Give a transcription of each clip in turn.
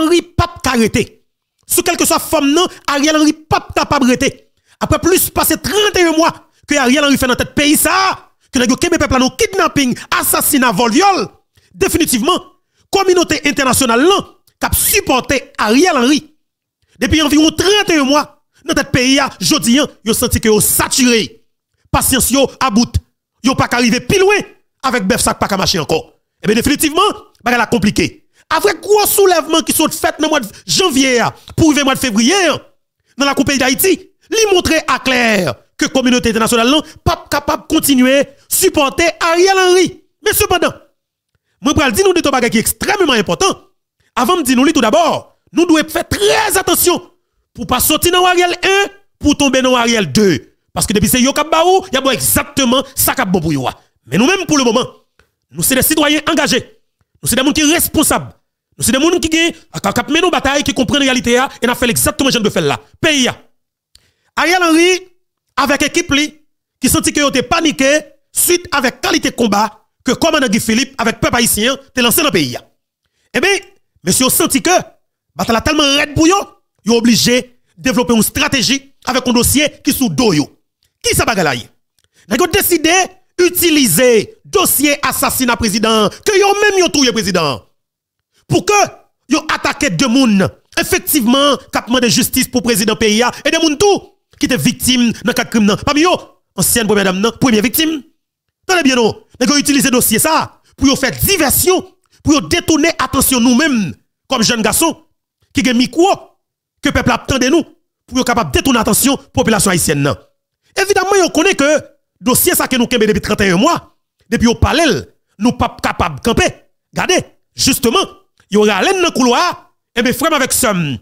Henry pas arrêté. Sous quelque soit forme, non, Ariel Henry pas capable arrêté. Après plus passer 31 mois que Ariel Henry fait dans tête pays ça, que les Québec peuple nous kidnapping, assassinat, vol, viol. Définitivement, communauté internationale non cap a Ariel Henry. Depuis environ 31 mois, dans notre pays, a ils hein, ont senti que ont saturé. Patience yo about. Yo pas arrivé plus loin avec bœuf sac pas marcher encore. Et eh bien définitivement, bah la compliqué. Après gros soulèvement qui sont fait dans le mois de janvier hein, pour le mois de février, hein, dans la Coupe d'Haïti, lui montrer à clair que la communauté internationale n'est pas capable de continuer à supporter Ariel Henry. Mais cependant, je vais dire nous de bagage qui extrêmement important. Avant de dire tout d'abord, nous devons faire très attention pour ne pas sortir dans Ariel 1 pour tomber dans Ariel 2. Parce que depuis c'est yo il y a exactement ça qui est bon pour yo. Mais nous-mêmes pour le moment, nous sommes des citoyens engagés. Nous sommes des gens qui sont responsables. C'est des gens qui ont mis nos batailles, qui comprennent la réalité et ont fait exactement ce que je faire là. Pays. Ariel Henry, avec équipe qui sentit que était paniqué suite avec qualité de combat que commandant Guy Philippe avec peuple haïtien a lancé dans le pays. Eh bien, monsieur senti que bataille tellement raide pour yo, est obligé développer une stratégie avec un dossier qui sous dos Qui ça Vous a décidé utiliser dossier assassinat président que yo même yo trouvé président pour que yo attaqué deux monde effectivement capement de justice pour président PIA. et des monde tout qui étaient victimes dans quatre crimes parmi yo ancienne première dame première victime Tenez bien non nèg utiliser dossier pour faire diversion pour détourner attention nous-mêmes comme jeunes garçons qui mis micro que le peuple attendait de nous pour capable détourner attention population haïtienne Évidemment, yo connaît que dossier ça que nous kembe depuis 31 mois, depuis au parallèle. nous pas capable de camper. Regardez, justement, aurait ralen dans le couloir, et eh bien frem avec somme.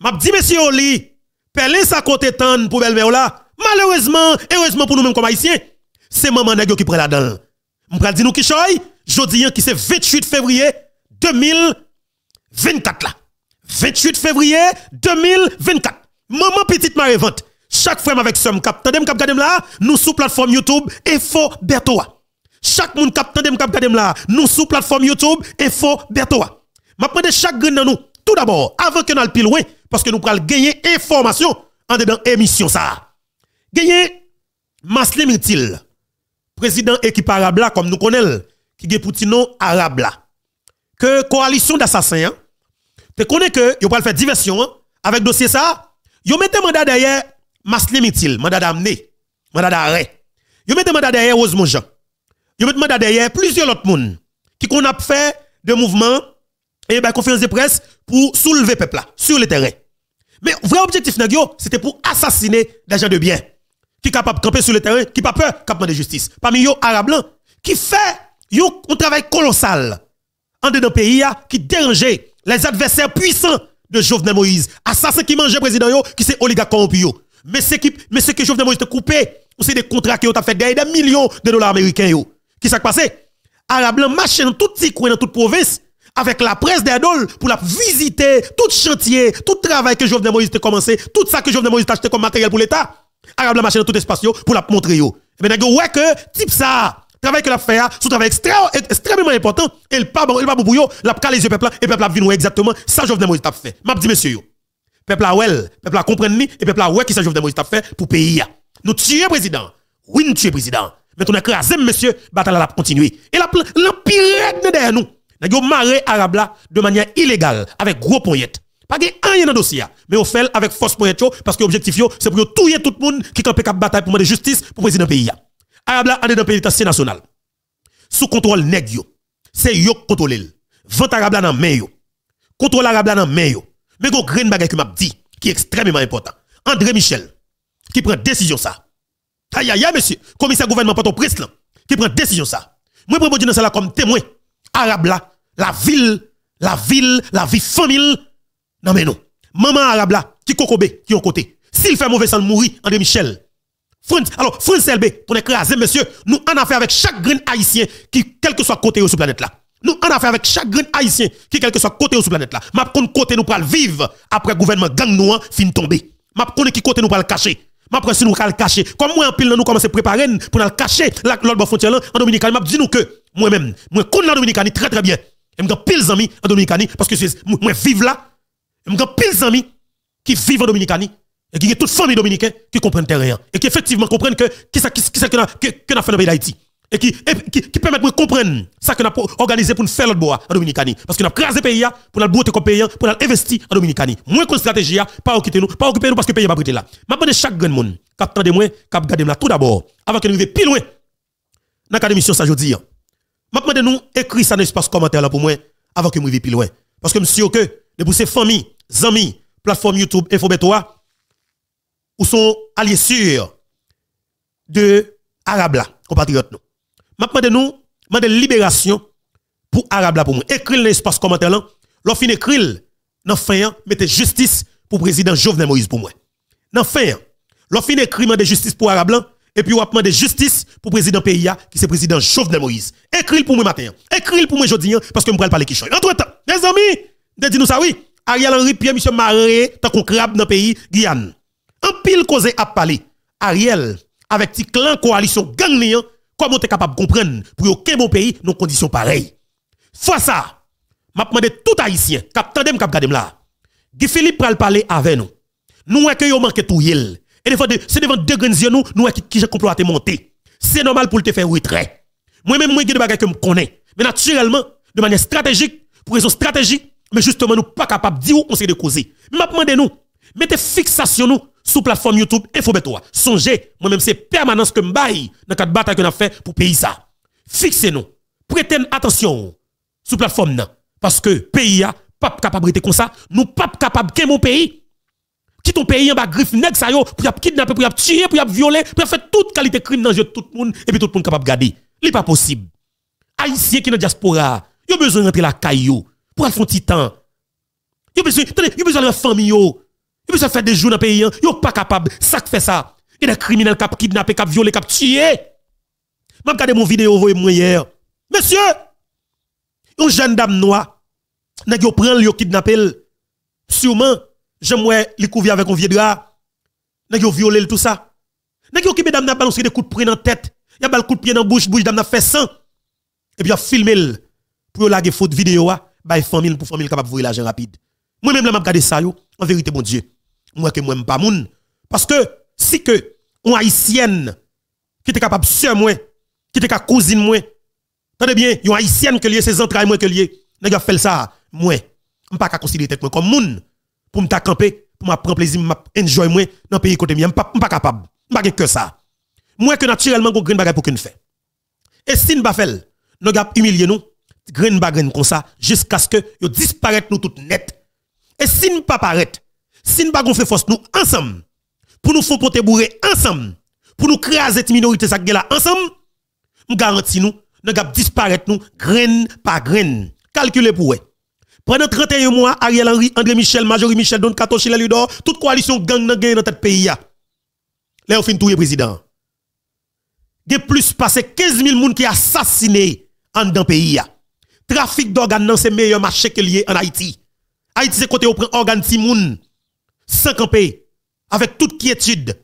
M'a dit monsieur Oli, pelé sa côté tan pour belle là. Malheureusement, heureusement pour nous-mêmes comme haïtiens, c'est maman nèg qui prend la dan. M'pral dit nous qui choy, jodi qui c'est 28 février 2024 là. 28 février 2024. Maman petite vente. Chaque frère avec somme cap, tandem cap gadem là, nous sous plateforme YouTube Info Bertoa. Chaque monde cap tande cap gade la nous sous plateforme YouTube Info Bertoa. Je prends chaque grain dans nous. Tout d'abord, avant que nous plus loin parce que nous pral gagner information en dedans émission ça. Gagner Maslim Itil, président équipe arabe là comme nous connaissons, qui est Poutine arabe là. Que coalition d'assassins, hein, te connais que vous pral faire diversion hein, avec dossier ça. Yo mettez mandat derrière Maslim Itil, mandat d'amener, mandat d'arrêt. Yo mettez mandat derrière Rosemont Jean. Je me demande derrière plusieurs autres monde qui ont fait des mouvements et des bah, conférences de presse pour soulever peuple là sur le terrain. Mais vrai objectif c'était pour assassiner des gens de bien qui capable de camper sur le terrain, qui pas peur, qui de justice. Parmi eux, arabes blancs qui fait un travail colossal en dedans pays qui dérangeait les adversaires puissants de Jovenel Moïse, Assassin qui mangeait président qui c'est oligarque corrompu Mais ce qui mais ce que Jovenel Moïse a coupé, c'est des contrats qui ont fait des millions de dollars américains qui s'est passé? Arablan marche dans tout petit coin, dans toute province, avec la presse d'Adol pour la visiter tout chantier, tout travail que Jovenel Moïse a commencé, tout ça que Jovenel Moïse a acheté comme matériel pour l'État. Arabe marche dans tout espace pour la montrer. Mais vous voyez que type ça, travail que l'a fait, un hein, travail extrêmement important, et le pas bon, il pas bon pour yo, l'a calé les peuple et peuple a vu exactement ça Jovenel Moïse t'a fait. M'a dit monsieur yo. Peuple a well, peuple a compris ni et peuple a ouais qui ça Jovenel Moïse a fait pour pays hein. Nous tuer président. Oui, nous tuer président. Mais on écrasé, monsieur, bataille a continuer. Et la l'empire derrière nous. Nous avons marré Arabla de manière illégale, avec gros poignet. Pas de rien dans le dossier, hein, mais on fait avec force yo. parce que l'objectif, c'est pour tuer tout le monde qui campe cap bataille pour demander justice pour le président pays. Hein. Arabla là, on est dans le pays national. Sous contrôle nèg C'est yo contrôle. Vente Arabla là dans main yo. Contrôle Arabla là dans main yo. Mais yon green bagay qui m'a dit, qui est extrêmement important. André Michel, qui prend décision ça. Aïe, aïe, monsieur, commissaire gouvernement, pas ton presse qui prend décision ça. Moi, je prends dire ça là comme témoin. Arabe là, la ville, la ville, la vie famille. Non, mais non. Maman arabe là, qui cocobé qui ont côté. S'il fait mauvais sang, mourir, André Michel. alors, France LB, pour écraser, monsieur, nous en affaire avec chaque grain haïtien qui, quel que soit côté sur la planète là. Nous en affaire avec chaque grain haïtien qui, quel que soit côté sur la planète là. M'a côté nous le vivre après gouvernement gang noir fin tomber. M'a qui côté nous le cacher pense si nous allons cacher. Comme moi, en pile, nous commençons à préparer pour le cacher l'autre frontière en Dominicani, Je dis nous que moi-même, moi, connais la Dominicani très très bien. Je suis pile d'amis en Dominicani, parce que moi, vive là. Je suis pile d'amis qui vivent en Dominicani. et qui est toute famille dominicaine qui comprennent rien et qui effectivement comprennent que qui ça qui ça que fait dans pays d'Haïti et qui, qui, permettent de comprendre ça que nous avons organisé pour nous faire l'autre bois en Dominicani. Parce que nous avons créé le pays pour nous beauté comme pays, pour nous investir en Dominicani. Moins que stratégie, pas occuper nous, pas occuper nous parce que le pays n'est pas là. à chaque grand monde, qui attend de moi, qui regarde là tout d'abord, avant que nous vivions plus loin dans l'académie mission, ça je dis. Maintenant, nous écrit ça dans l'espace commentaire là pour moi, avant que nous vienne plus loin. Parce que monsieur, que, les pour ses familles, amis, plateforme YouTube, Infobetoa, ou sont alliés sûrs de Arabes compatriotes nous. Maintenant, nous, demande libération pour arabe pour moi. Écris l'espace commentaire là. L'on fin écrit dans fin mettez justice pour le président Jovenel Moïse pour moi. Dans fin l'on fin écrit de justice pour arabe et puis on de justice pour le président PIA, qui est le président Jovenel Moïse. Écris pour moi matin. Écris pour moi aujourd'hui hein, parce que pas parle parler qui Entre-temps, mes amis, dites nous ça oui. Ariel Henry Pierre monsieur Maré tant qu'on crabe dans pays Guyane. En pile causé à parler. Ariel avec petit clan coalition ganglion hein, Comment tu es capable de comprendre pour aucun bon pays nos conditions pareilles Face ça, m'a demandé tout haïtien, cap tandem cap gadem là. Guy Philippe pral parler avec nous. Nous que yo tout yel. Et devant, c'est devant deux grands yeux nous, nous qui j'ai complot monter. C'est normal pour te faire retrait. Moi même moi des bagages que me connais. Mais naturellement, de manière stratégique, pour raison stratégique, mais justement nous pas capable de dire où on s'est de causer. M'a nous mettez fixation nous sous plateforme YouTube InfoBeto Songez, moi-même, c'est permanence que baille dans quatre bataille que a fait pour pays ça. Fixez-nous. Prêtez attention sur plateforme Parce que pays a pas capable de comme ça. Nous pas capable de mon pays. Qui ton pays en bas griffe nèg sa yo pour y kidnapper, pour y tuer, pour y violer, pour y faire toute qualité de crime dans jeu tout le monde et puis tout le monde capable de garder. n'est pas possible. Haïtiens qui dans diaspora, yo besoin rentrer la caillou pour faire un titan temps. Yo besoin, d'un besoin de famille et puis ça fait des jours dans le pays, ils hein. sont pas capables. Ça fait ça. Il y a des criminels qui ont kidnappé, qui ont violé, qui ont tué. Je regardé mon vidéo moi hier. Monsieur, une jeune dame noire, n'a pris pris le kidnappé sûrement j'aimerais les couvrir avec un vieux drap. N'a pas violé tout ça. N'a pas qui madame n'a balancé des coups de pied dans la tête. Y a bal coup de pied dans bouche, bouche dame n'a fait sang. Et puis a filmé pour laguer faute vidéo ah. bah, a, une famille pour famille capable voir l'argent rapide. Moi même je m'a regarder ça en vérité mon Dieu moi que moi pas moun parce que si que on haïtienne qui était capable sœur moi qui était capable cousine moi tande bien yon haïtienne que lié ses entrailles moi que lié nèg fait ça moi on pas considérer tête moi comme moun pour me camper pour m'a prendre plaisir m'a enjoy moi dans pays côté moi pas pas capable pas que ça moi que naturellement gon grain bagay pour qu'une fait et si ne pas fait nous gars nous grain bagay comme ça jusqu'à ce que yo disparaître nous tout net et si ne pas paraître si nous ne fait force nous ensemble, pour nous faire porter bourré ensemble, pour nous créer cette minorité là ensemble, nous garantissons nous, nous allons disparaître par graine. Calculez pour eux. Pendant 31 mois, Ariel Henry, André Michel, Majorie Michel, Don Kato, Chile Ludo, toute coalition gang dans notre pays. Là, on finit tout le président. Il y a plus de 15 000 personnes qui assassinés en dans pays. Trafic d'organes, c'est le meilleur marché qu'il y a en Haïti. Haïti, c'est côté où prend organes personnes sans pays, avec toute quiétude.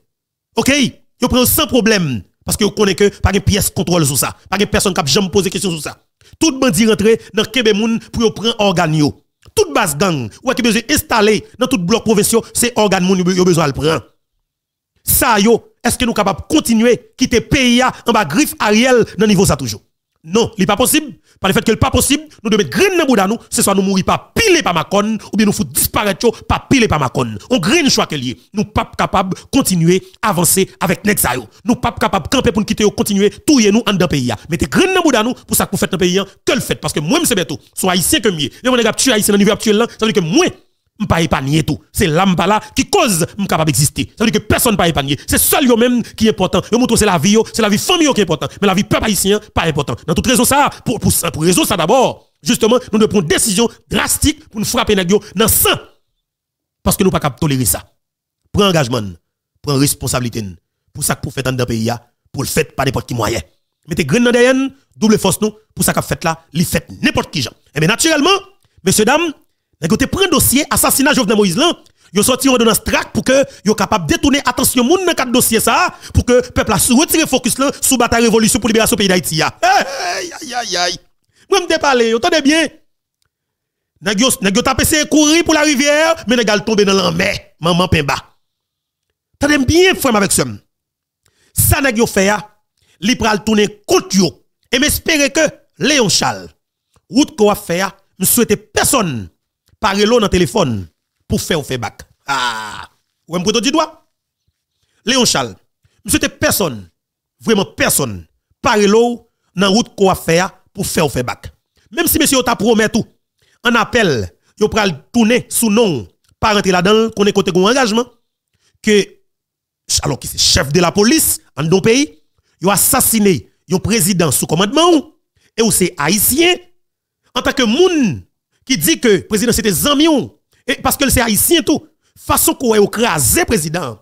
OK Vous prenez sans problème, parce que vous connaissez que pas de pièce contrôle sur ça, pas de personne qui a jamais posé question sur ça. Tout dit rentre dans le Québec pour prendre organe. Toute base gang, ou qui besoin installer dans tout bloc provincial, c'est organe moun ont besoin le prendre. Ça est-ce que nous sommes capables de continuer quitter pays en bas griffe Ariel dans le niveau ça toujours non, il n'est pas possible. Par le fait que n'est pas possible, nous devons mettre dans le nous, ce soit nous mourir pas pile par conne, ou bien nous faut disparaître pas pile par conne. On graine choix qu'il y Nous pas capables de continuer à avancer avec Nexayo. Nous pas capables de camper pour nous quitter ou continuer tout nous en dans pays. Mettez grain dans nous pour ça que vous faites dans pays, hein. que le fait. Parce que moi, c'est bientôt, soit ici que mieux. Et mon Je tu dans le niveau actuel, ça veut dire que moi, pas épargné tout. C'est l'âme pas là qui cause capable d'exister. Ça veut dire que personne pas épanier. C'est seul yo même qui est important. Yo montre c'est la vie c'est la vie famille qui est important, mais la vie peuple haïtien pas important. Dans toute raison ça pour pour raison ça d'abord. Justement, nous devons prendre une décision drastique pour nous frapper dans le sang. Parce que nous pas capable tolérer ça. Prends engagement, prends responsabilité pour ça que pour faire dans le pays pour le faire par n'importe qui moyen. Mettez grain dans derrière, double force nous pour ça vous fait là, les faites n'importe qui gens. Et eh bien naturellement, messieurs dames les pris un dossier assassinat Jovenel Moïse là, yo sorti ordonnance track pour que yo capable détourner attention moun dans le dossier ça pour que le peuple a retirer focus là sous bataille révolution pour libération pays d'Haïti ya. Aïe aïe aïe aïe. Moi me parler, entendez bien. N'a yo tapé yo courir pour la rivière, mais vous tomber dans la mer, maman pimba. Tendez bien frère avec ça. Ça n'a yo fait a, li pral tourner contre yo et m'espérer que Léon Charles route vous a fait, me souhaiter personne l'eau dans le téléphone pour faire ou faire bac. Ah, ou me du doigt. Léon Charles, monsieur personne, vraiment personne, l'eau... dans la route qu'on faire pour faire ou faire bac. Même si monsieur t'a promet tout, en appel, pris le tourner sous nom, pas rentrer là-dedans, qu'on est côté un engagement, que, alors qui c'est chef de la police, en don pays, a assassiné, ...le président sous commandement, et ou c'est haïtien, en tant que moun, qui dit que le président c'était Zamion, parce que c'est haïtien tout, façon qu'on a écrasé président,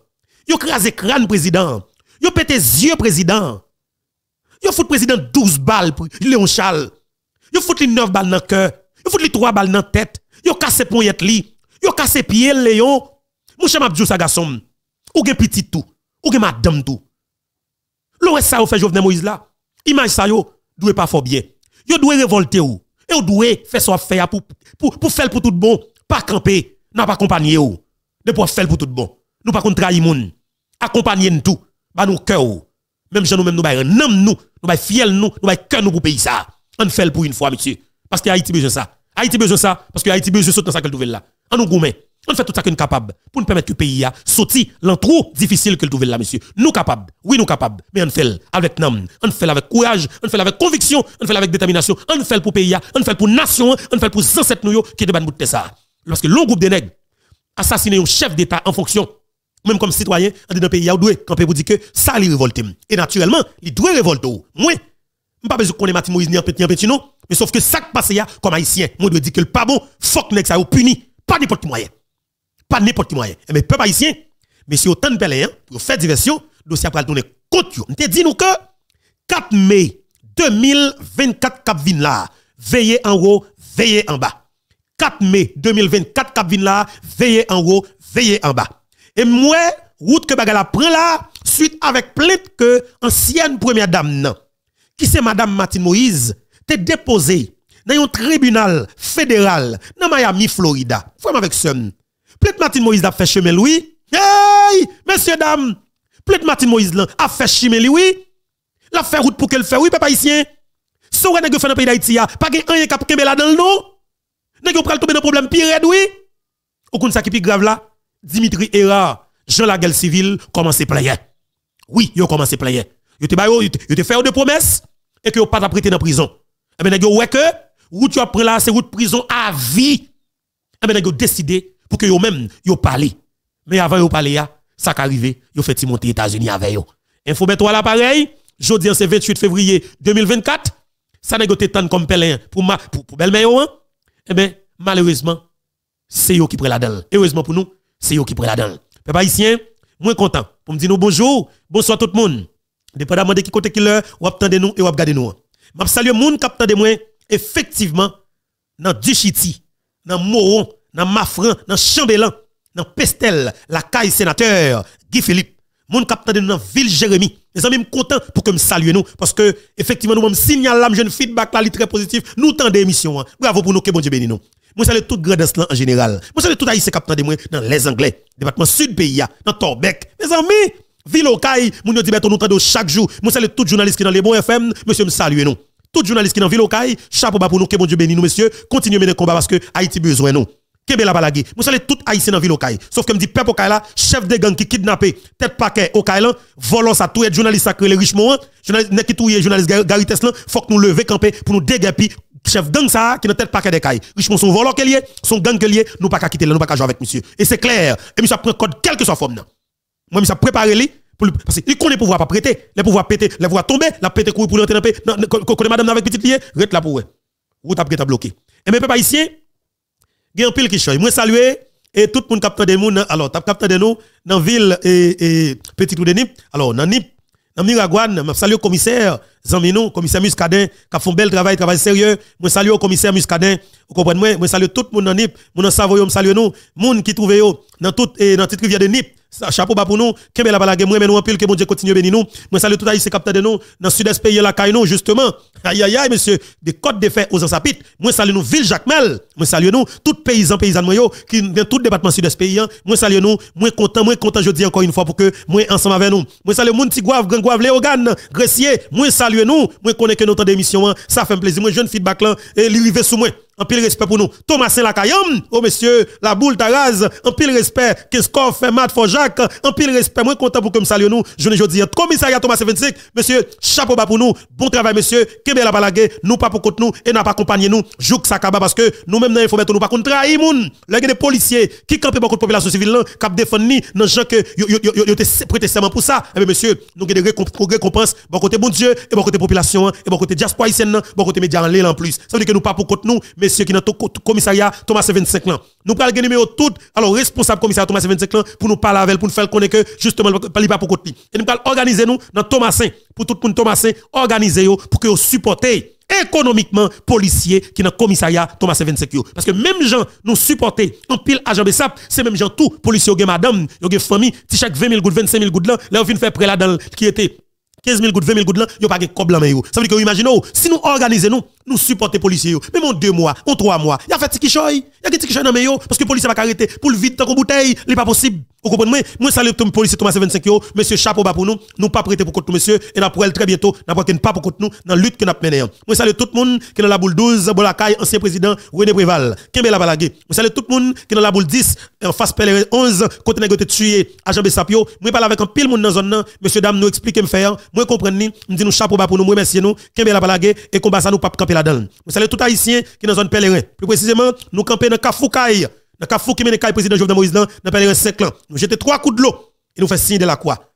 il a crâne président, il a pété yeux président, il a président 12 balles, Léon Charles, il a foutu 9 balles dans le cœur, il a foutu 3 balles dans la tête, il a cassé li, il a pied Léon. Mon cher Mabdou Sagasom. ou gen petit tout, ou gen madame tout. L'ouest ça ou fait Jovenel Moïse là, image ça yo, doué pas fort bien. Yo doué révolter ou. Et vous devez faire ce faire pour, pour, pour faire pour tout bon. Pas camper, n'a pas accompagné ou. De pour faire pour tout bon. Nous pas contre trahir moun. Accompagner nous tout. Ba nous cœur Même j'en nous même nous un homme, nous, nous ba fiel nous, nous ba cœur nous pour payer ça. On fait pour une fois monsieur. Parce que Haïti besoin ça. Haïti besoin ça parce que Haïti besoin sauter dans sa nouvelle là. On nous gourmet. On fait tout ça qu'on est capable pour nous permettre que le pays a sorti l'entrou difficile que trouve là, monsieur. Nous capables, oui, nous capables, mais on fait avec nam, on fait avec courage, on fait avec conviction, on fait avec détermination, on fait pour le pays, on fait pour la nation, on fait pour ancêtres qui débattent de ça. Lorsque l'on groupe de nègres assassiner un chef d'État en fonction, même comme citoyen, on dans le pays, on doit camper vous dire que ça, les révolte. Et naturellement, il doit révolter. Oh. Moi, je pas besoin qu'on ait Mati Moïse ni un petit, un petit, non. Mais sauf que ça qui passe comme haïtien, moi, je dois dire que le pas bon, fuck que ça puni, pas n'importe moyen. Pas n'importe qui moyen. Eh, mais peuple haïtien, mais si autant de pèlerins, pour faire diversion, dossier après tourner contre On te dit nous que 4 mai 2024 cap vin là, veillez en haut, veillez en bas. 4 mai 2024 cap vin là, veillez en haut, veillez en bas. Et moi, route que bagala prend là, suite avec plainte que ancienne première dame nan, qui c'est madame Martine Moïse, t'est déposée dans un tribunal fédéral dans Miami, Florida. Fais-moi avec son Plutôt Martin Moïse a fait chemin oui Hey, messieurs dames, plutôt Martin Moïse a fait chemin lui. La fait route pour qu'elle fait oui papa haïtien. Si vous fait dans le pays d'Haïti, pas de rien qui a là dans le nom. Nèg pral tomber dans problème pire oui. Au de ça qui plus grave là, Dimitri Era, Jean la Civil, civile commence à plaire. Hein? Oui, vous commencé à plaire. Hein? Yo te fait des promesses et que yo pas d'apprêté dans prison. Et eh ben que route tu pris là c'est route prison à vie. Et eh ben décidé pour que vous-même, vous parlez. Mais avant vous parlez, ça qui yo Vous fait monter États-Unis avec yo Info ben toi l'appareil, jeudi c'est 28 février 2024, ça n'a pas tant comme pèlerin pour, ma, pour, pour hein. Eh bien, malheureusement, c'est vous qui prenez la dalle. Heureusement pour nous, c'est vous qui prenez la dalle. Peuple haïtien, moi content pour me dire bonjour, bonsoir tout le monde. Dépendamment de qui côté qui l'heure, ou attendez nous et vous regardez nous. Hein. salue le moun qui de moi effectivement dans chiti, dans Moron, dans Mafran, dans Chambellan, dans Pestel, la caille sénateur Guy Philippe, mon capitaine dans ville Jérémy. Mes amis, content pour que me salue nous parce que effectivement nous même signal là, jeune feedback là très positif. Nous t'en d'émission. Hein. Bravo pour nous que bon Dieu bénisse nous. Moi salue tout grand là en général. Moi salue tout haïtien capitaine de moi dans les Anglais, département sud pays hein, dans Torbec. Mes amis, ville au caille, mon dit nous tendez chaque jour. Moi salue tout journaliste qui dans les bons FM, monsieur me salue nous. Tout journaliste qui dans ville au caille, chapeau bas pour nous que bon Dieu bénisse nous monsieur. Continuez mener combat parce que Haïti besoin nous. Je la balagé. Moi salé tout haïtien dans la ville Okaï. Sauf que me dis peuple au là, chef de gang qui kidnappé tête paquet au là, volant ça tout journaliste sacré les riches journaliste qui journaliste Gary Tesla, faut que nous lever camper pour nous dégapi chef gang ça qui n'a tête paquet des cailles. Richemont son volant sont, son gang qu'elle nous pas qu'à quitter là, nous pas qu'à jouer avec monsieur. Et c'est clair, et monsieur prend code quelle que soit forme non. Moi monsieur prépare lui pour parce qu'il connaît pouvoir pas prêter, les pouvoir péter, les pouvoir tomber, la péter couille pour entrer dans pays. Connaît madame avec petite lier, rete là pour ouais. bloqué. Et mes peuples haïtiens un pile qui choisit. Moi saluer et tout le monde capte des moun alors t'a capté de nous dans ville et, et petit ou de Nip. Alors dans Nip, dans Miraguane, salue saluer commissaire Zami nous, commissaire Muscadin, qui font bel travail, travail sérieux. Moi salue au commissaire Muscadin. Vous comprenez moi, moi salue tout le monde dans NIP, mon dans salue nous, moun qui trouve yo dans toute et eh, dans toute rivière de NIP. Chapeau bas pour nous, kembe la balage moi mais nous en pile que mon Dieu continue bénir nous. Moi salue tout haïtien capteur de nous dans sud-est pays la caille nous justement. Aïe aïe aïe monsieur, des codes de fer aux Pit. Moi salue nous ville Jacques Mel. Moi salue nous tout paysan paysan moi qui dans tout département sud-est pays. Hein. Moi salue nous, moi content, moi content je dis encore une fois pour que moi ensemble avec nous. Moi salue mon petit Grand Gouave, Léogan, Gressier, moi salue nous. Moi, connais que notre démission, hein. ça fait un plaisir. Moi, jeune feedback là, et l'arrivée sous moi en pile respect pour nous. Thomas Lacayam, oh monsieur, la boule Taraz, un pile respect, qu'est-ce qu'on fait Matt Jacques un pile respect, moi content pour que me salue nous, je ne dis, commissariat Thomas 25, monsieur, chapeau bas pour nous, bon travail monsieur, Kembe la balague, nous pas pour contre nous, et n'a pas accompagné nous, jouk sakaba, parce que nous-mêmes faut mettre nous pas contre trahir moun, les des policiers, qui campent beaucoup de population civile, cap défendu, dans gens que, ont été prêté serment pour ça, eh bien monsieur, nous avons des récompenses, bon côté bon Dieu, et bon côté population, hein, et bon côté diaspora haïtienne, bon côté média en l'air en plus. Ça veut dire que nous pas pour contre nous, messieurs qui sont dans commissariat Thomas 25 ans. Nous parlons le numéro tout, alors responsable commissariat Thomas 25 ans, pour nous parler avec pour nous faire connaître justement, pas pas pour côté. Et nous parlons organiser nous dans Thomas Thomasin, pour tout le monde 1 organiser pour que vous supportez économiquement policiers qui dans commissariat Thomas 25 Parce que même gens nous supporter en pile agent Bessap, c'est même gens tout policiers madame, yo famille, si chaque 20 000 gouttes, 25 000 gouttes là, là on vient faire près là dans qui était 15 000 gouttes, 20 000 gouttes là, yo pas de cob Ça veut dire que imaginez si nous organisons nous nous supporter les policiers. Même mon deux mois, ou trois mois, il y a fait qui choy. Il y a qui choy dans mes parce que les va arrêter pour le vide dans une bouteille, il n'est pas possible. Vous comprenez moi, moi salut le policier Thomas 25 yo, monsieur chapeau bas pour nous, nous pas prêter pour contre monsieur et nous pourrons très bientôt, n'a pas pas pour contre nous dans la lutte que nous mené. Hein. Moi salut tout le monde qui dans la boule 12, Bolakay ancien président René Préval, Kembe la balague. Moi salut tout le monde qui dans la boule 10 en face PLR 11 côté négoté tué agent Bessapio. Moi parle avec un pile monde dans zone hein. monsieur dame nous explique me faire, hein. moi comprendre ni, Je dit nous chapeau bas pour nous, moi merci nous, Kembe la balague et combat ça nous pas camper nous Mais c'est tout haïtien qui est dans zone pèlerin. Plus précisément, nous campons dans Kafoukaï, dans Kafou qui mène président Jovenel Moïse dans pèlerin 5 ans. Nous jetons trois coups de l'eau et nous faisons signe de la croix.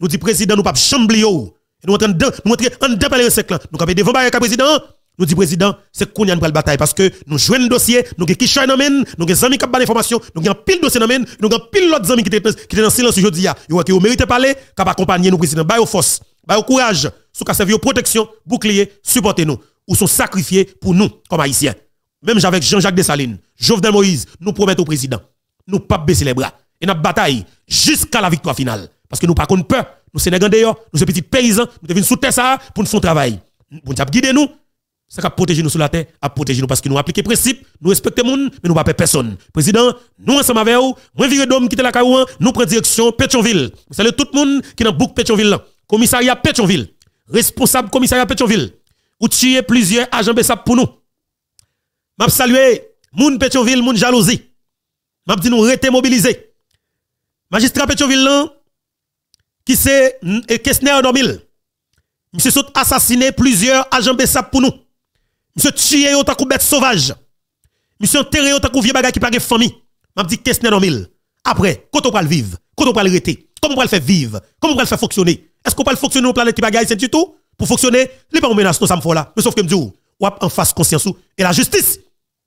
Nous dit président nous pas chamblio. nous. nous entrons nous en dedans pèlerin 5 ans. Nous capé devant le président nous dit président, c'est qu'on y a une bataille parce que nous jouons le dossier, nous avons qui dans men, nous avons des amis qui ont l'information, nous avons pile dossier dans men, nous avons pile l'autre amis qui étaient dans silence aujourd'hui. Ils ont mérité parler, qui accompagner nous président. au force, au courage, sous qu'à servir protection, bouclier, supportez-nous ou sont sacrifiés pour nous, comme haïtiens. Même avec Jean-Jacques Dessalines, Jovenel Moïse, nous promettons au président, nous pas baisser les bras. Et nous bataille jusqu'à la victoire finale. Parce que nous pas contre peur. Nous d'ailleurs, nous sommes petits paysans, nous devons sous terre pour nous faire travail. Pour nous guider nous, ça protéger nous sur la terre, à protéger nous parce que nous appliquons principe, nous respectons monde, mais nous ne pas personne. Président, nous ensemble avec vous, moi d'homme la nous prenons direction Pétionville. Vous savez tout le monde qui est dans bouc Pétionville Commissariat Pétionville. Responsable commissariat Pétionville ou tuer plusieurs agents Bessap pour nous. M'a salué moun Pétionville, moun jalousie. M'a dit nous rete mobilisé. Magistrat Pétionville qui c'est Kessner Domil. Monsieur saute assassiné plusieurs agents Bessap pour nous. Monsieur tué autant bêtes bête sauvage. Monsieur enterré autant vieux bagay qui pas de famille. M'a dit Kessner Domil. Après, quand on va vivre, quand on va le comment on va le faire vivre, comment on va faire fonctionner. Est-ce qu'on va le fonctionner au planète qui bagaille, c'est du tout? pour fonctionner, les pas menace non ça là. Mais sauf que me dit ou oh, en face conscience ou et la justice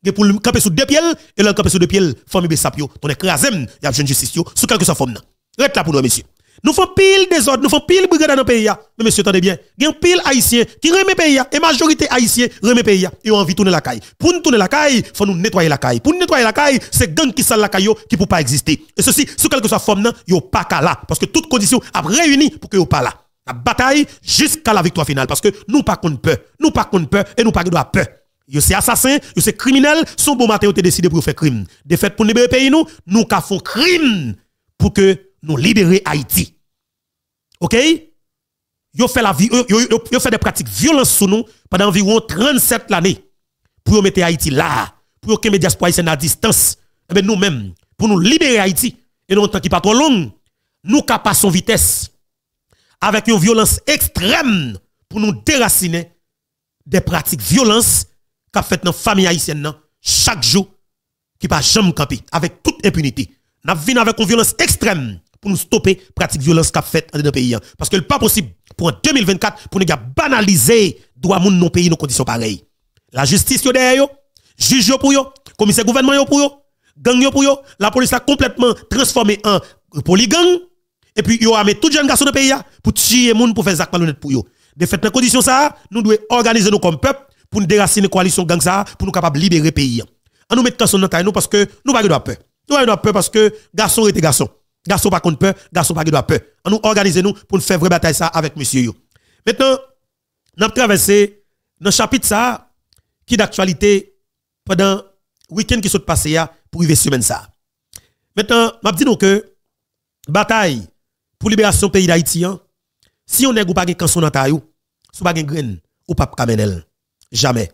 pour pour camper sous deux pieds et le camper sous deux pieds famille Bessapio, ton écrasem, y a une justice sous quelque sa forme là. Reste là pour nous messieurs. Nous faisons pile des ordres, nous faisons pile brigade dans le pays. Mais monsieur, attendez bien, il y a pile haïtien qui remet le pays. Et majorité haïtien remet le pays. Ils ont envie de tourner la caille. Pour nous tourner la caille, il faut nous nettoyer la caille. Pour nous nettoyer la caille, c'est gang qui sale la caille qui ne peut pas exister. Et ceci, sous quelque soit forme, il n'y a pas qu'à là. Parce que toutes conditions sont réunies pour que vous pas là. La bataille jusqu'à la victoire finale. Parce que nous pas qu'on peur. Nous pas qu'on peur et nous pas qu'on peur. Yo c'est assassin, yo c'est criminel, son bon matin ont décidé pour faire crime. De fait pour libérer pays nous, nous fait font crime pour que nous libérer Haïti. OK Yo fait la fait des pratiques violentes sur nous pendant environ 37 l'année pour mettre Haïti là, pour que les diaspora soient à distance. Eh ben, nous-mêmes pour nous libérer Haïti et nous temps qui pas trop long, nous ka passons vitesse avec une violence extrême pour nous déraciner des pratiques violence qu'a fait dans famille haïtienne chaque jour qui pas jamais camper avec toute impunité. Nous venons avec une violence extrême pour nous stopper pratique violence qu'a fait dans pays hein. parce que n'est pas possible pour en 2024 pour nous banaliser droit nos non pays nos conditions pareilles. La justice yo derrière yo, juge yo pour yo, commissaire gouvernement yo pour yo, gang la police a complètement transformé en polygang et puis yo tous tout jeune garçon de pays pour tuer gens pour faire zak malhonnête pour yo. De fait, dans condition ça, nous devons organiser nous comme peuple pour nous déraciner coalition gang ça pour nous capable libérer pays. On nous mettre notre son nous parce que nous pas de peur. Nous pas de peur parce que garçon était garçon. Garçon pas contre peur, garçon pas de peur. On nous organiser nous pour nous faire vraie bataille ça avec monsieur Maintenant, nous avons traversé un chapitre ça qui d'actualité pendant le week-end qui s'est passé pour une semaine ça. Maintenant, je dit nous que bataille pour libération pays d'Haïti, hein, si on n'est pas de canson son ta yo, si pas de graine, ou pas kamenel. Jamais.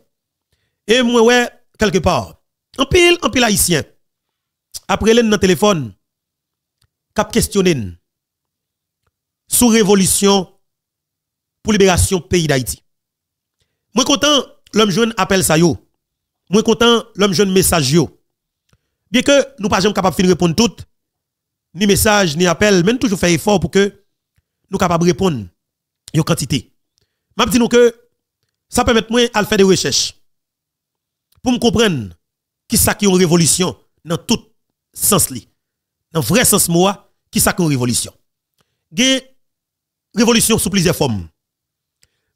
Et moi, ouais, quelque part, un pile, en pile haïtien, après l'en dans téléphone, cap sur sous révolution pour libération pays d'Haïti. Moi content l'homme jeune appelle ça yo. Moi content l'homme jeune message Bien que nous pas capables de répondre tout, ni message, ni appel, même toujours faire effort pour que nous capables de répondre une quantité. Je dis que ça permet de faire des recherches pour me comprendre qui ça qui une révolution dans tout sens li. Dans vrai sens moi, qui ça qui une révolution. une révolution sous plusieurs formes.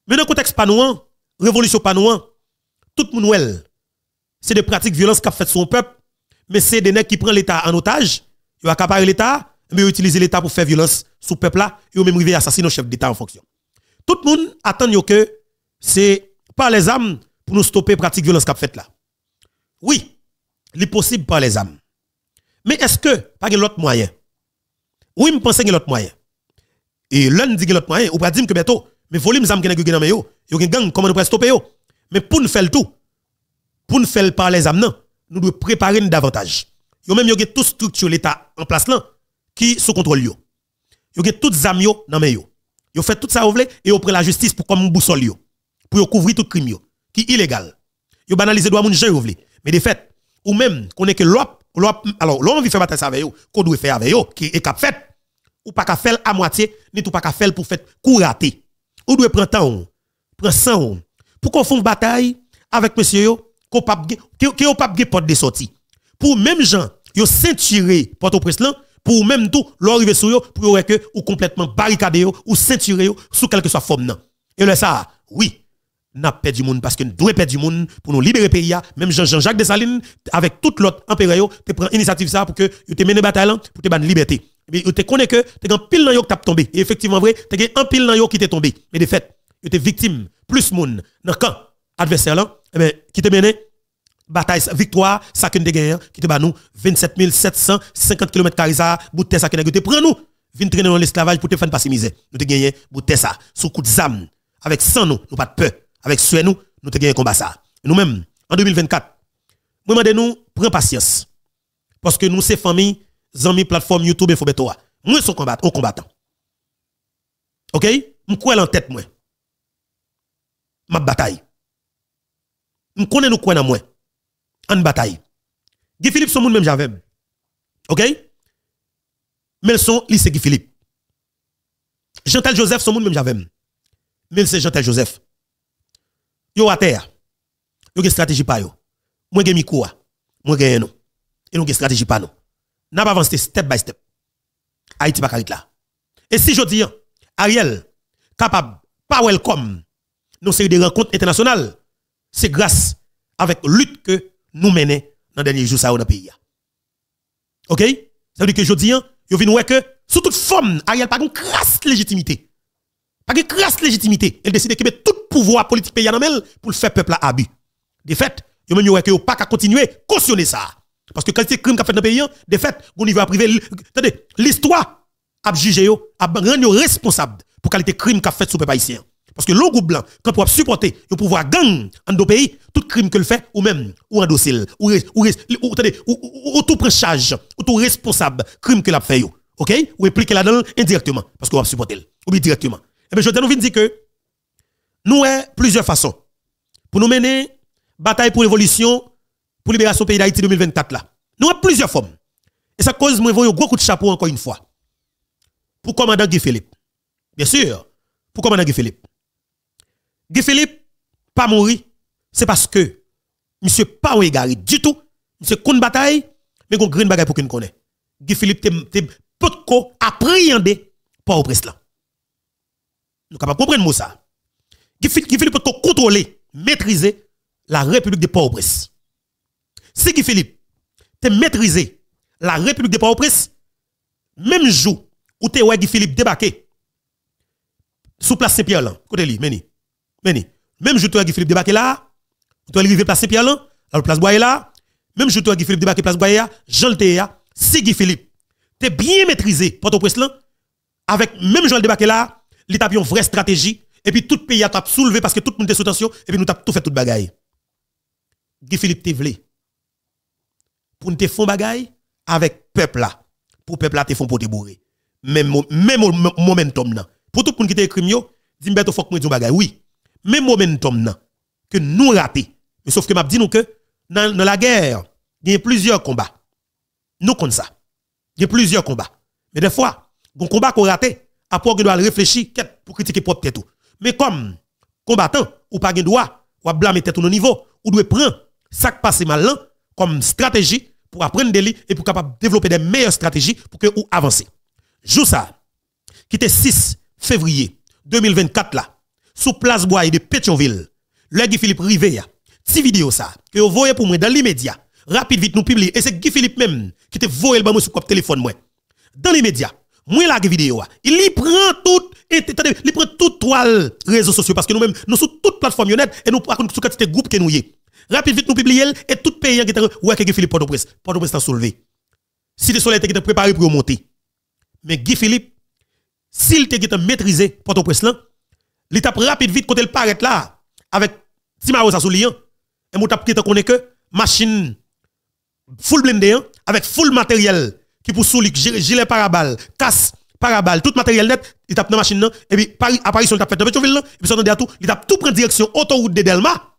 Mais dans le contexte panouan, révolution panouan, tout le monde c'est des pratiques violence qu'a fait son peuple, mais c'est des nègres qui prennent l'État en otage ils ont accaparé l'État, mais ils utilisé l'État pour faire violence sur le peuple là, ils ont même arrivé à assassiner nos d'État en fonction. Tout le monde attend que c'est par les armes pour nous stopper pratique violence qu'a fait là. Oui, c'est possible par les armes. Mais est-ce que pas l'autre moyen Oui, je pense qu'il y a l'autre moyen. Et l'un dit qu'il y a l'autre moyen, on pas dire que bientôt, mais volume zam qui dans Il yo, yo une gang comment nous pouvons stopper Mais pour nous faire tout, pour nous faire par les âmes, non, nous devons préparer davantage yo même yo gen toute structure l'état en place là qui sous contrôle yo yo toutes armes yo nan men yo yo fait tout ça voulez, et vous prenez la justice pour comme boussole yo pour yo couvrir tout crime yo qui illégal yo banaliser droit moun gens yo voulez. mais de fait ou même qu'on est que l'op alors l'on veut faire bataille avec yo qu'on doit faire avec yo qui est cap fait ou pas qu'à faire à moitié ni tout pas qu'à faire pour faire courater ou doit prendre temps prendre sang pour qu'on fasse bataille avec monsieur yo qu'on pas qu'on pas porte de sortie pour même gens yo ceinturé Port-au-Prince pour même tout leur arriver sur eux pour que ou complètement barricadé ou ceinturé sous quelque soit forme Et le ça, oui, n'a perdu monde parce que nous devons perdre du monde pour nous libérer pays même Jean-Jacques Dessalines avec toute l'autre empereur a te prend initiative ça pour que yo te mène bataille pour te ban liberté. Mais eh vous te connaît que te un pile nan yo qui tombé. Et effectivement vrai, te en un pile nan yo qui t'est tombé. Mais de fait, vous te victime plus monde dans camp adversaire là, eh ben qui te mené bataille, victoire, ça de guerre, qui te bat nous, 27 750 km carisa, bout de ça que nous prend nous, viens traîner dans l'esclavage pour te faire passer misère. Nous te gagné, bout ça, sous coup de zam, avec sang nous, nous pas de peur, avec sué nous, nous te un combat ça. nous même en 2024, moi mandé nous, prend patience. Parce que nous, c'est famille, amis, plateforme YouTube et Fobetoa. Moi, son combat, au combattant. Ok? Je crois en tête, moi. Ma bataille. Je connais nous quoi dans moi en bataille. Guy Philippe son moun même j'avais. OK Mais son lycée Guy Philippe. Jean-Tel Joseph son moun même j'avais. Même c'est tel Joseph. Yo à terre. Yo une stratégie pas yo. Moi gen micro, Moi gen Et nous une stratégie pas non. N'a pas avancé step by step. Haïti pas là. Et si je dis Ariel capable pas welcome nous série des rencontres internationales, c'est grâce avec lutte que nous menons dans les derniers jours dans le pays. OK Ça veut dire que je dis, je hein, que sous toute forme, Ariel pas une crasse légitimité. Pas une crasse légitimité. Elle décide de mettre tout pouvoir politique pays dans pour le faire peuple à abus. De fait, yo même que que yo pas qu'à continuer cautionner ça. Parce que quand c'est crime qu'a fait dans le pays, hein, de fait, au niveau privé, attendez, l'histoire a jugé yo, a rendu responsable pour qualité crime qu'a fait sous peuple haïtien. Parce que l'on groupe blanc, quand vous supporter le pouvoir gang en deux pays, tout crime que le fait, ou même, ou indocile ou, ou, ou, tout charge, ou tout responsable, crime que l'a fait, ok? Ou impliqué là-dedans indirectement, parce que vous supporter, ou bien directement. Et eh bien, je vous dire que nous avons plusieurs façons pour nous mener bataille pour l'évolution, pour libération du pays d'Haïti 2024 là. Nous avons plusieurs formes. Et ça cause, moi, un gros coup de chapeau encore une fois. Pour commandant Guy Philippe. Bien sûr, pour commandant Guy Philippe. Guy Philippe, pas mourir, c'est parce que monsieur pas égaré du tout, monsieur compte bataille, mais qu'on green bagaille pour qu'il connaît. Guy Philippe, t'es potko appréhendé par au presse là. Nous capable comprendre ça. Guy Philippe peut contrôler, maîtriser la République de Port-au-Prince. Si Guy Philippe t'es maîtrisé la République de Port-au-Prince, même jour où t'es Guy Philippe débarqué sous place Saint-Pierre là, côté lui, mais Même je toi Guy Philippe débarqué là, toi arrivé place Saint-Pierre là, la place Boyer là, même je toi Guy Philippe débarqué place là, Jean le c'est Guy Philippe t'es bien maîtrisé Port-au-Prince là avec même Jean le débarqué là, il t'a une vraie stratégie et puis tout le pays a t'a soulevé parce que tout le monde est sous tension et puis nous t'a tout fait toute bagaille. Guy Philippe t'es Pour nous te fond bagaille avec peuple là. Pour peuple là te font pour te bourrer. Même même momentum là. Pour tout le monde qui te écrit dis-moi faut que moi dis bagaille. Oui même momentum que nous raté. Mais sauf que m'a dit que dans, la guerre, il y a plusieurs combats. Nous comme ça. Il y a plusieurs combats. Mais des fois, un combat qu'on raté, après on doit réfléchir pour critiquer propre tête Mais comme combattant ou pas droit, ou blâmer tête au niveau, ou doit prendre ça qui passe mal comme stratégie pour apprendre des lits et pour capable développer des meilleures stratégies pour que ou avancer. juste ça, qui était 6 février 2024 là, sous place Bois de Pétionville. Le Guy Philippe Rivé, petit vidéo ça, que vous voyez pour moi dans l'immédiat. Rapide vite nous publie Et c'est Guy Philippe même qui te voyé le sur le téléphone moi. Dans l'immédiat, moi la vidéo, il prend tout il prend tout toile réseaux sociaux parce que nous même nous sur toutes plateforme honnête et nous prenons sur les groupes que nous y Rapide vite nous elle et tout pays qui ouais que Guy Philippe Port-au-Prince, Port-au-Prince t'a soulevé. Si le soleil était préparé pour monter. Mais Guy Philippe s'il était maîtrisé Port-au-Prince là, L'étape rapide vite côté le paraît là avec Timaro ça Et hein. e mon tape qui te connaît que machine full blindé hein, avec full matériel qui pour soulik gilet parabal, casse parabal, tout matériel net, il tape dans machine et puis à Paris sur tape fait de Petionville et puis ça dans tout, il tape tout prend direction autoroute de Delma.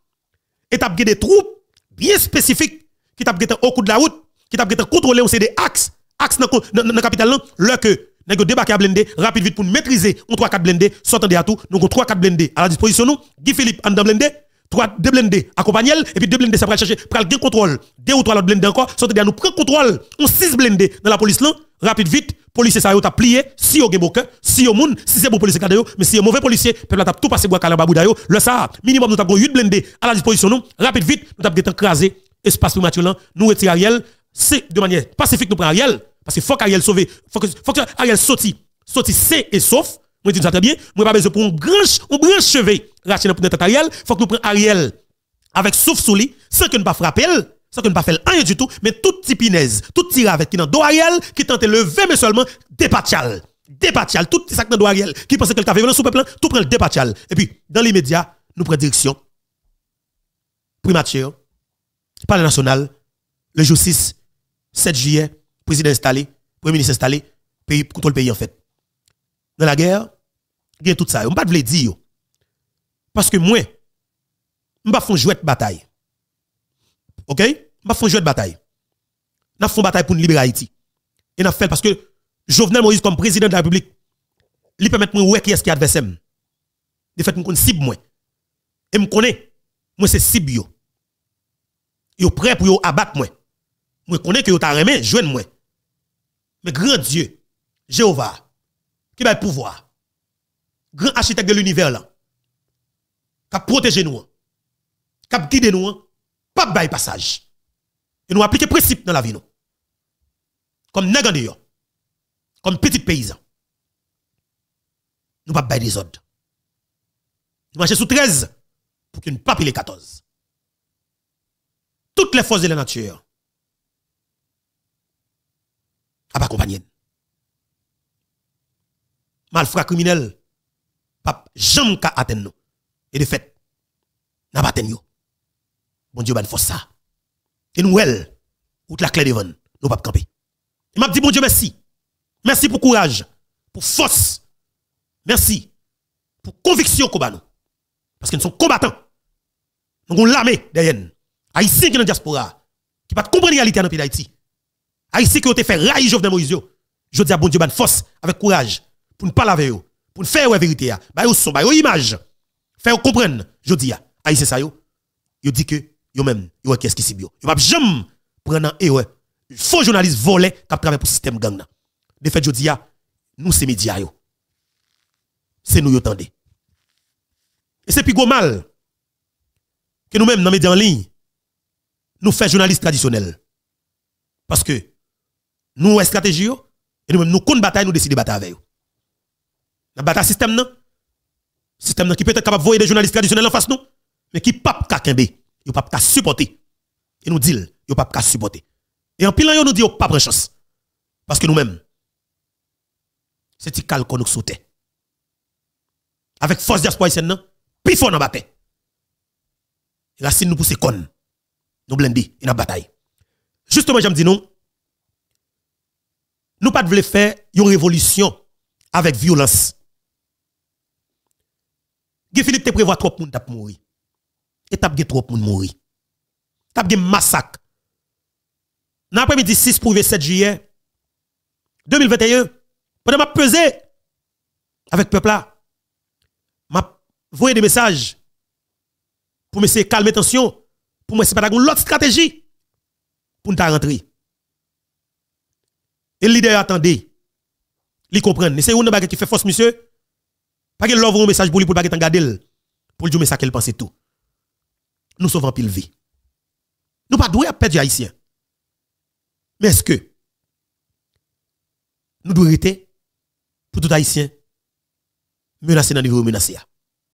Et tape des troupes bien spécifiques qui tapent au coup de la route, qui tape contrôler ou c'est des axes, axes dans la capitale le que nous débarqué à blender, rapide vite pour maîtriser. On 3-4 blender, s'entendez à tout. Nous avons 3-4 blender à la disposition nous. Guy Philippe, en blender. 3 2 blindés accompagnés et puis 2 blender, ça va chercher pour le contrôle 2 ou 3 autres blender encore sortez nous prend contrôle on 6 blender dans la police là rapide vite policier ça t'a plié si yo gen boka si vous avez si c'est bon policier mais si un mauvais policier peuple t'a tout passé bois calan babouda le ça minimum nous t'a 8 blender à la disposition nous rapide vite nous avons écrasé. espace primature là nous retirer Ariel c'est de manière pacifique nous prend Ariel parce que faut qu'Ariel sauve, faut faut que Ariel sorti, et sauf. Moi, je dis ça très bien. Moi, pas besoin pour un branche, un branche chevet. Rachel pour notre Ariel. Faut que nous prenions Ariel avec sauf sous lui, sans que nous pas frapper sans que nous pas faire rien du tout, mais tout petit toute tout tir avec qui dans dos Ariel, qui tente de lever, mais seulement dépatial. Dépatial, tout petit sac dans dos Ariel, qui pensait qu'elle t'a fait violence sous peuple, hein, tout prend le dépatial. Et puis, dans l'immédiat, nous prenons direction. Primature, le national, le jour 6, 7 juillet président installé, premier ministre installé, pays, contrôle pays en fait. Dans la guerre, il y a tout ça. Je ne pas le dire. Parce que moi, je ne fais jouer de bataille. OK? Je ne fais jouer de bataille. Je fais bataille pour libérer Haïti. Et je fait parce que Jovenel Moïse, comme président de la République, Il permet de voir qui est-ce qui est adversaire. De fait, je connais cible moi. Et je connais, moi c'est cible. Yo prêt pour abattre moi. Je connais que yo t'a arrêté. joindre moi. Mais grand Dieu, Jéhovah, qui va pouvoir, grand architecte de l'univers qui qui protégé nous, qui a guidé nous, pas de passage. Et nous appliquer principe dans la vie nous. Comme nègre comme petit paysan. Nous pas des ordres. Nous marchons sous 13 pour qu'une nous pas les 14. Toutes les forces de la nature à ah, pas compagnie. Malfra criminel, pape, jamais qu'à atteindre nous. Et de fait, n'a pas atteint Bon Dieu, il faut ça. Et nous, elle, ou la clé de nous pas camper. Et m'a dit, bon Dieu, merci. Merci pour courage, pour force. Merci pour conviction combat nous. Parce que nous sommes combattants. Nous avons l'armée derrière nous. Haïtiens qui sont dans la diaspora, qui ne pas la réalité dans le pays d'Haïti. Haïti qui ont fait raille Jovenel Moïse. Je dis à bon Dieu, ban force, avec courage, pour ne pas laver, pour ne faire la vérité, bah yo son, bah yo image, faire comprendre. Je dis à Haïti ça yo, yo dit que yo même, yo qu'est-ce qui s'y bio. Yo pas jamais prendre et ouais, faux journaliste volé qui travaille pour le système gang. De fait, je dis à nous c'est médias yo. C'est nous yo tendez. Et c'est plus gros mal que nous-mêmes dans les médias en ligne, nous faisons journalistes traditionnels. Parce que nous avons une stratégie, et nous, nous une bataille, nous décidons de bataille avec eux. La bataille système, non? Système qui peut être capable de voir des journalistes traditionnels en face, nous, mais qui ne peut pas ils ne il pas supporter. Et nous disons, il ne peuvent pas supporter. Et en pile, nous disons, pas prendre chance. Parce que nous-mêmes, c'est un calque qui nous saute. Avec force diaspora nous, non? Puis fort bataille. la bataille. nous pousse con. Nous blindons et la bataille. Justement, j'aime dire non. Nous pas voulons faire une révolution avec violence. Guy Philippe te prévoit trop moun tap mourir. Et tap as trop moun mourir. Tap un massacre. Dans l'après-midi 6 pour 7 juillet 2021, pendant m'a pesé avec peuple là, m'a envoyé des messages pour me calmer tension, pour me c'est pas l'autre stratégie pour nous rentrer. Et le leader attendait. Il comprend. C'est une bagarre qui fait force, monsieur. Pas qu'il l'ouvre un message pour lui, pour le en garder. Pour lui dire ça qu'elle pense tout. Nous sommes en pile vie. Nous pas devons à perdre les haïtiens. Mais est-ce que nous devons arrêter pour tout haïtien menacé dans le niveau menacé?